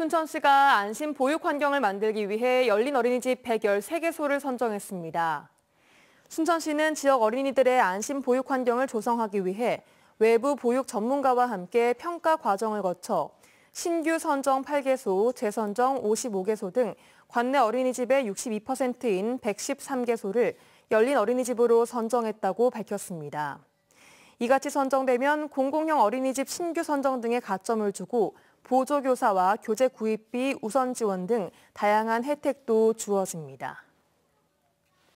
순천시가 안심 보육 환경을 만들기 위해 열린 어린이집 113개소를 선정했습니다. 순천시는 지역 어린이들의 안심 보육 환경을 조성하기 위해 외부 보육 전문가와 함께 평가 과정을 거쳐 신규 선정 8개소, 재선정 55개소 등 관내 어린이집의 62%인 113개소를 열린 어린이집으로 선정했다고 밝혔습니다. 이같이 선정되면 공공형 어린이집 신규 선정 등에 가점을 주고 보조교사와 교재 구입비 우선 지원 등 다양한 혜택도 주어집니다.